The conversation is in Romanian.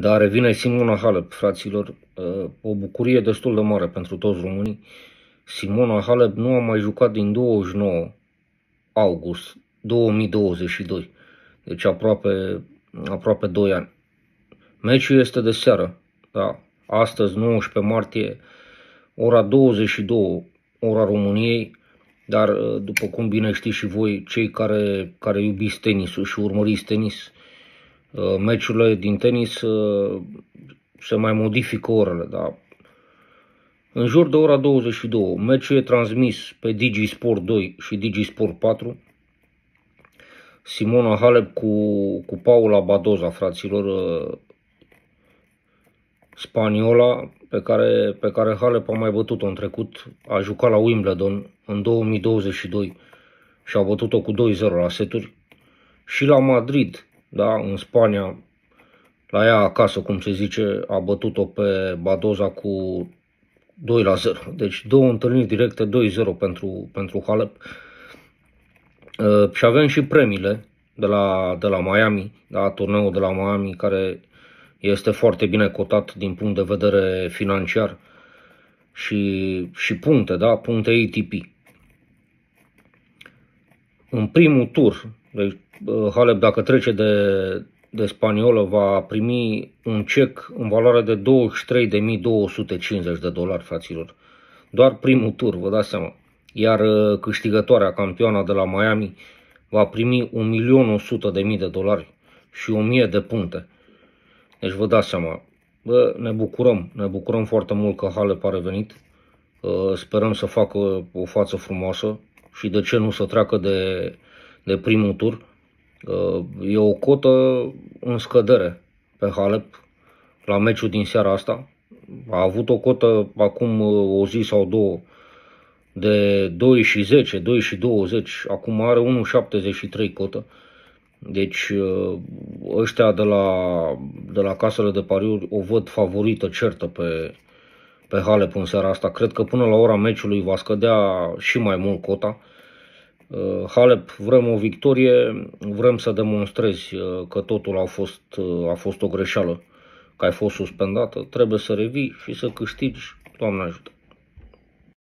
Dar revine Simona Halep, fraților, uh, o bucurie destul de mare pentru toți românii. Simona Halep nu a mai jucat din 29 august 2022, deci aproape, aproape 2 ani. Meciul este de seară, da, astăzi 19 martie, ora 22, ora României, dar uh, după cum bine știți și voi, cei care, care iubiți tenisul și urmăriți tenis, Uh, meciurile din tenis uh, se mai modifică orele, dar în jur de ora 22, meciul e transmis pe Digi Sport 2 și Digi Sport 4. Simona Halep cu, cu Paula Badoza, fraților, uh, spaniola, pe care, pe care Halep a mai bătut-o în trecut, a jucat la Wimbledon în 2022 și a bătut-o cu 2-0 la seturi. Și la Madrid, da? în Spania, la ea acasă, cum se zice, a bătut-o pe Badoza cu 2 la 0. Deci două întâlniri directe, 2-0 pentru, pentru Halep. Uh, și avem și premiile de la, de la Miami, da? turneul de la Miami, care este foarte bine cotat din punct de vedere financiar și, și puncte, da? puncte ATP. În primul tur, deci Halep, dacă trece de, de spaniolă, va primi un cec în valoare de 23.250 de dolari, fraților. Doar primul tur, vă dați seama. Iar uh, câștigătoarea, campioana de la Miami, va primi 1.100.000 de dolari și 1.000 de puncte. Deci vă dați seama, bă, ne bucurăm, ne bucurăm foarte mult că Halep a revenit. Uh, sperăm să facă o față frumoasă și de ce nu să treacă de, de primul tur. Uh, e o cotă în scădere pe Halep la meciul din seara asta. A avut o cotă acum uh, o zi sau două de 2 și 10, 2 și 20, acum are 1,73 cotă. Deci uh, ăștia de la, de la casele de pariuri o văd favorită certă pe, pe Halep în seara asta. Cred că până la ora meciului va scădea și mai mult cota. Uh, Halep, vrem o victorie, vrem să demonstrezi uh, că totul a fost, uh, a fost o greșeală, că ai fost suspendată, trebuie să revii și să câștigi, Doamne ajută!